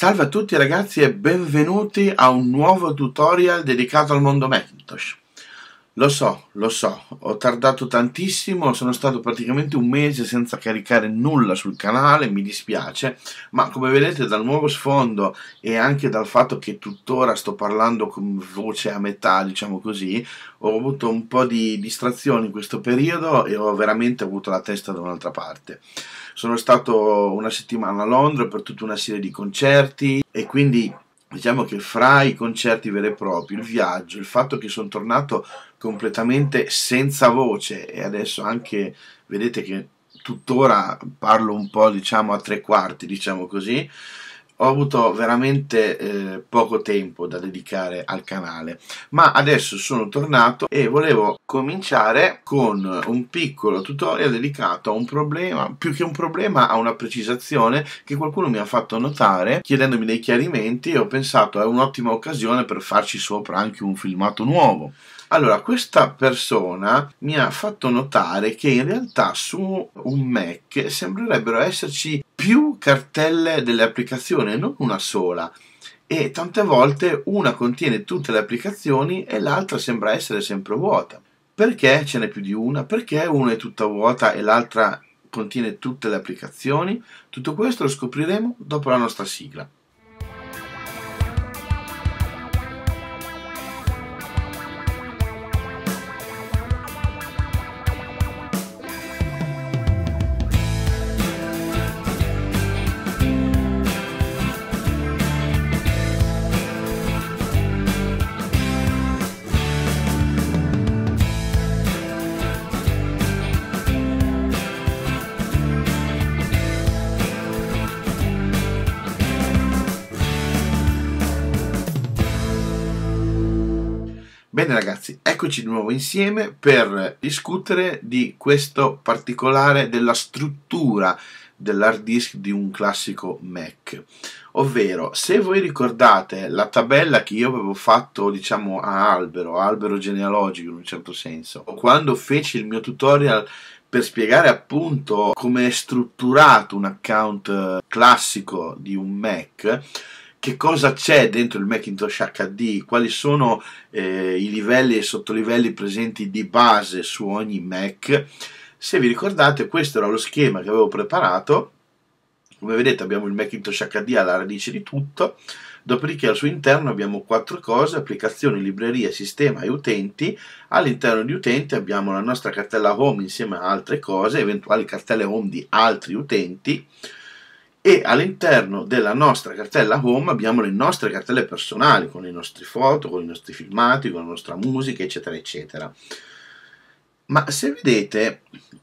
Salve a tutti ragazzi e benvenuti a un nuovo tutorial dedicato al mondo Macintosh. Lo so, lo so, ho tardato tantissimo, sono stato praticamente un mese senza caricare nulla sul canale, mi dispiace, ma come vedete dal nuovo sfondo e anche dal fatto che tuttora sto parlando con voce a metà, diciamo così, ho avuto un po' di distrazioni in questo periodo e ho veramente avuto la testa da un'altra parte. Sono stato una settimana a Londra per tutta una serie di concerti e quindi diciamo che fra i concerti veri e propri, il viaggio, il fatto che sono tornato completamente senza voce e adesso anche vedete che tuttora parlo un po' diciamo a tre quarti diciamo così ho avuto veramente eh, poco tempo da dedicare al canale ma adesso sono tornato e volevo cominciare con un piccolo tutorial dedicato a un problema più che un problema a una precisazione che qualcuno mi ha fatto notare chiedendomi dei chiarimenti e ho pensato è un'ottima occasione per farci sopra anche un filmato nuovo allora, questa persona mi ha fatto notare che in realtà su un Mac sembrerebbero esserci più cartelle delle applicazioni, non una sola e tante volte una contiene tutte le applicazioni e l'altra sembra essere sempre vuota. Perché ce n'è più di una? Perché una è tutta vuota e l'altra contiene tutte le applicazioni? Tutto questo lo scopriremo dopo la nostra sigla. Bene ragazzi, eccoci di nuovo insieme per discutere di questo particolare della struttura dell'hard disk di un classico Mac. Ovvero, se voi ricordate la tabella che io avevo fatto, diciamo, a albero, albero genealogico in un certo senso, quando feci il mio tutorial per spiegare appunto come è strutturato un account eh, classico di un Mac, che cosa c'è dentro il Macintosh HD, quali sono eh, i livelli e sottolivelli presenti di base su ogni Mac. Se vi ricordate, questo era lo schema che avevo preparato. Come vedete abbiamo il Macintosh HD alla radice di tutto, dopodiché al suo interno abbiamo quattro cose, applicazioni, librerie, sistema e utenti. All'interno di utenti abbiamo la nostra cartella home insieme a altre cose, eventuali cartelle home di altri utenti e all'interno della nostra cartella home abbiamo le nostre cartelle personali con le nostre foto, con i nostri filmati, con la nostra musica, eccetera, eccetera. Ma se vedete,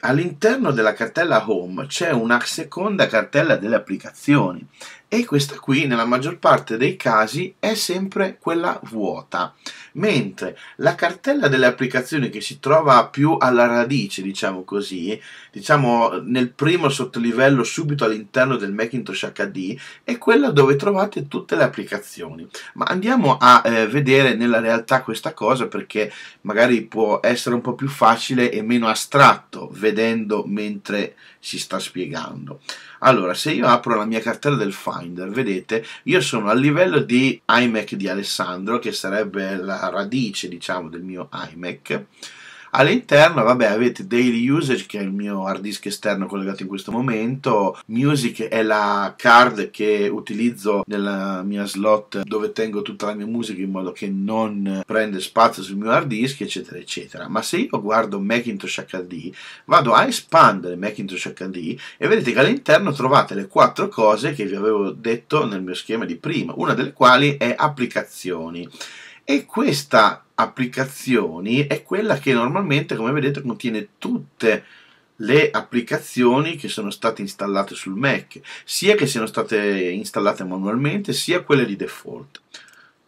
all'interno della cartella home c'è una seconda cartella delle applicazioni e questa qui nella maggior parte dei casi è sempre quella vuota, mentre la cartella delle applicazioni che si trova più alla radice, diciamo così, diciamo nel primo sottolivello subito all'interno del Macintosh HD, è quella dove trovate tutte le applicazioni. Ma andiamo a eh, vedere nella realtà questa cosa perché magari può essere un po' più facile e meno astratto vedendo mentre si sta spiegando. Allora, se io apro la mia cartella del Finder, vedete, io sono al livello di iMac di Alessandro, che sarebbe la radice, diciamo, del mio iMac All'interno, vabbè, avete Daily Usage, che è il mio hard disk esterno collegato in questo momento, Music è la card che utilizzo nella mia slot dove tengo tutta la mia musica in modo che non prende spazio sul mio hard disk, eccetera, eccetera. Ma se io guardo Macintosh HD, vado a espandere Macintosh HD e vedete che all'interno trovate le quattro cose che vi avevo detto nel mio schema di prima, una delle quali è applicazioni. E questa applicazioni è quella che normalmente, come vedete, contiene tutte le applicazioni che sono state installate sul Mac, sia che siano state installate manualmente, sia quelle di default.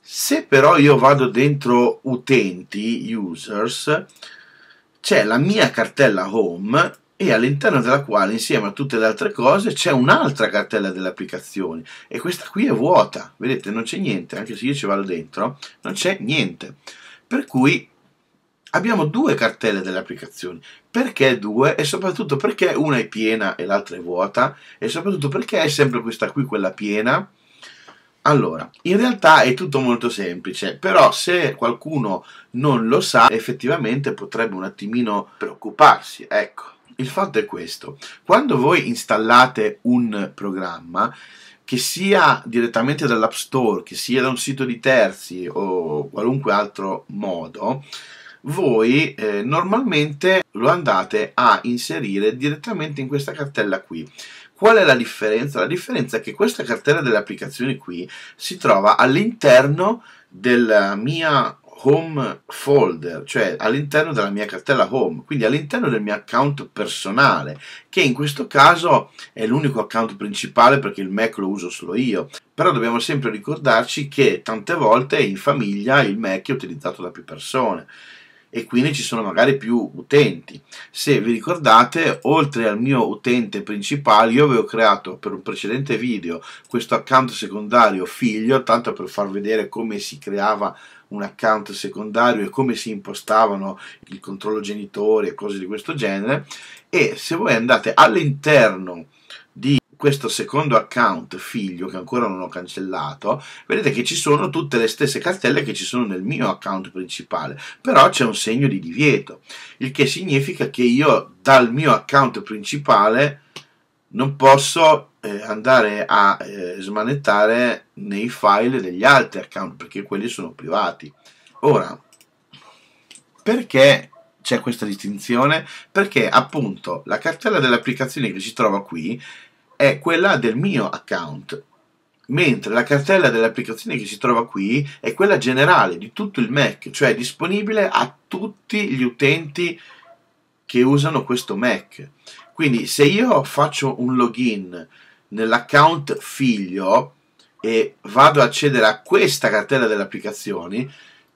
Se però io vado dentro utenti, users, c'è la mia cartella home e all'interno della quale insieme a tutte le altre cose c'è un'altra cartella delle applicazioni e questa qui è vuota, vedete non c'è niente, anche se io ci vado dentro non c'è niente. Per cui abbiamo due cartelle delle applicazioni. Perché due? E soprattutto perché una è piena e l'altra è vuota? E soprattutto perché è sempre questa qui quella piena? Allora, in realtà è tutto molto semplice, però se qualcuno non lo sa, effettivamente potrebbe un attimino preoccuparsi. Ecco, il fatto è questo. Quando voi installate un programma, che sia direttamente dall'App Store, che sia da un sito di terzi o qualunque altro modo, voi eh, normalmente lo andate a inserire direttamente in questa cartella qui. Qual è la differenza? La differenza è che questa cartella delle applicazioni qui si trova all'interno della mia home folder, cioè all'interno della mia cartella home, quindi all'interno del mio account personale, che in questo caso è l'unico account principale perché il Mac lo uso solo io. Però dobbiamo sempre ricordarci che tante volte in famiglia il Mac è utilizzato da più persone e quindi ci sono magari più utenti. Se vi ricordate, oltre al mio utente principale, io avevo creato per un precedente video questo account secondario figlio, tanto per far vedere come si creava un account secondario e come si impostavano il controllo genitori e cose di questo genere. E se voi andate all'interno di questo secondo account figlio che ancora non ho cancellato, vedete che ci sono tutte le stesse cartelle che ci sono nel mio account principale, però c'è un segno di divieto, il che significa che io dal mio account principale non posso eh, andare a eh, smanettare nei file degli altri account perché quelli sono privati. Ora, perché c'è questa distinzione? Perché appunto la cartella dell'applicazione che si trova qui è quella del mio account, mentre la cartella delle applicazioni che si trova qui è quella generale di tutto il Mac, cioè disponibile a tutti gli utenti che usano questo Mac. Quindi se io faccio un login nell'account figlio e vado ad accedere a questa cartella delle applicazioni,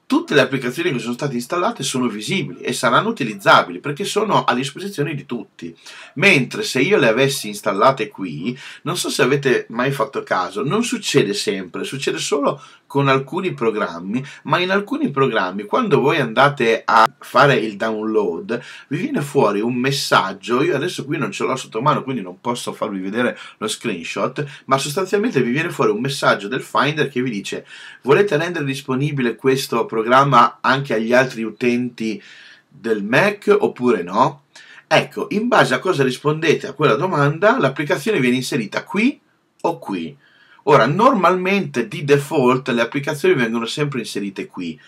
tutte le applicazioni che sono state installate sono visibili e saranno utilizzabili perché sono a disposizione di tutti. Mentre se io le avessi installate qui, non so se avete mai fatto caso, non succede sempre, succede solo con alcuni programmi, ma in alcuni programmi quando voi andate a fare il download vi viene fuori un messaggio, io adesso qui non ce l'ho sotto mano quindi non posso farvi vedere lo screenshot, ma sostanzialmente vi viene fuori un messaggio del Finder che vi dice volete rendere disponibile questo programma anche agli altri utenti del Mac oppure no? Ecco, in base a cosa rispondete a quella domanda, l'applicazione viene inserita qui o qui. Ora, normalmente di default le applicazioni vengono sempre inserite qui,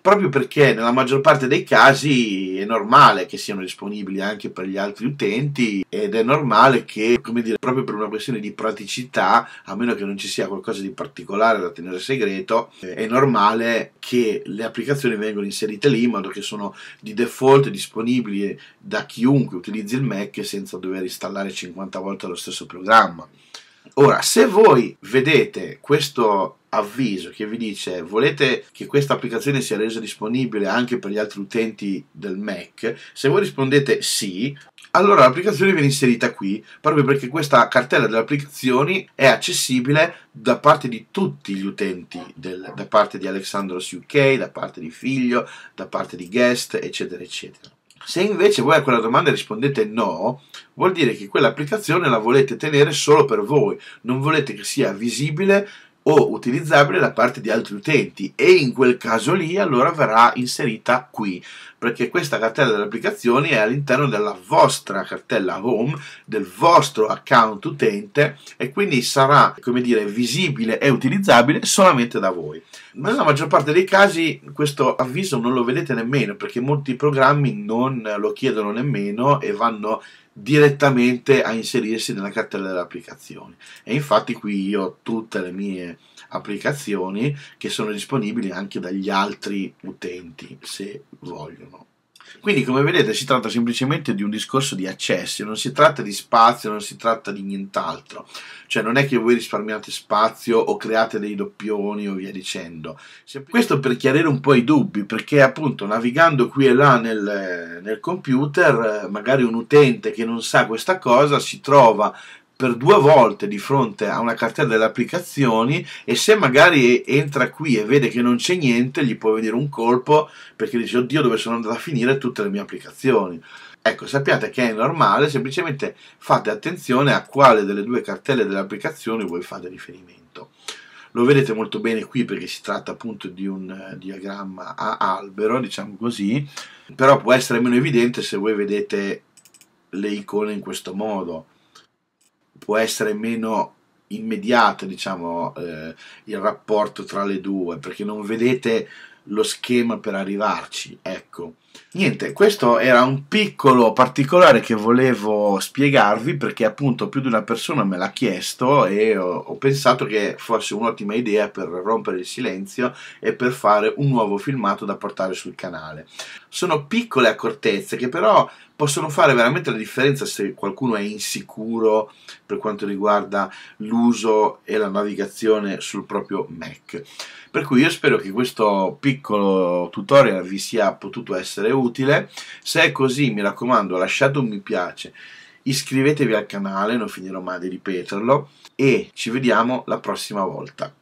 proprio perché nella maggior parte dei casi è normale che siano disponibili anche per gli altri utenti ed è normale che, come dire, proprio per una questione di praticità, a meno che non ci sia qualcosa di particolare da tenere segreto, eh, è normale che le applicazioni vengano inserite lì in modo che sono di default disponibili da chiunque utilizzi il Mac senza dover installare 50 volte lo stesso programma. Ora, se voi vedete questo avviso che vi dice volete che questa applicazione sia resa disponibile anche per gli altri utenti del Mac, se voi rispondete sì, allora l'applicazione viene inserita qui, proprio perché questa cartella delle applicazioni è accessibile da parte di tutti gli utenti, del, da parte di Alexandros UK, da parte di Figlio, da parte di Guest, eccetera, eccetera. Se invece voi a quella domanda rispondete no, vuol dire che quell'applicazione la volete tenere solo per voi, non volete che sia visibile o utilizzabile da parte di altri utenti e in quel caso lì allora verrà inserita qui perché questa cartella delle applicazioni è all'interno della vostra cartella home del vostro account utente e quindi sarà come dire visibile e utilizzabile solamente da voi ma nella maggior parte dei casi questo avviso non lo vedete nemmeno perché molti programmi non lo chiedono nemmeno e vanno direttamente a inserirsi nella cartella delle applicazioni e infatti qui io ho tutte le mie applicazioni che sono disponibili anche dagli altri utenti se vogliono quindi, come vedete, si tratta semplicemente di un discorso di accessi, non si tratta di spazio, non si tratta di nient'altro. Cioè, non è che voi risparmiate spazio o create dei doppioni o via dicendo. Questo per chiarire un po' i dubbi, perché appunto navigando qui e là nel, nel computer, eh, magari un utente che non sa questa cosa si trova per due volte di fronte a una cartella delle applicazioni e se magari entra qui e vede che non c'è niente gli può venire un colpo perché dice oddio dove sono andato a finire tutte le mie applicazioni. Ecco, sappiate che è normale, semplicemente fate attenzione a quale delle due cartelle delle applicazioni voi fate riferimento. Lo vedete molto bene qui perché si tratta appunto di un eh, diagramma a albero, diciamo così, però può essere meno evidente se voi vedete le icone in questo modo può essere meno immediato diciamo eh, il rapporto tra le due perché non vedete lo schema per arrivarci ecco Niente, questo era un piccolo particolare che volevo spiegarvi perché appunto più di una persona me l'ha chiesto e ho, ho pensato che fosse un'ottima idea per rompere il silenzio e per fare un nuovo filmato da portare sul canale. Sono piccole accortezze che però possono fare veramente la differenza se qualcuno è insicuro per quanto riguarda l'uso e la navigazione sul proprio Mac. Per cui io spero che questo piccolo tutorial vi sia potuto essere essere utile. Se è così, mi raccomando, lasciate un mi piace, iscrivetevi al canale, non finirò mai di ripeterlo e ci vediamo la prossima volta.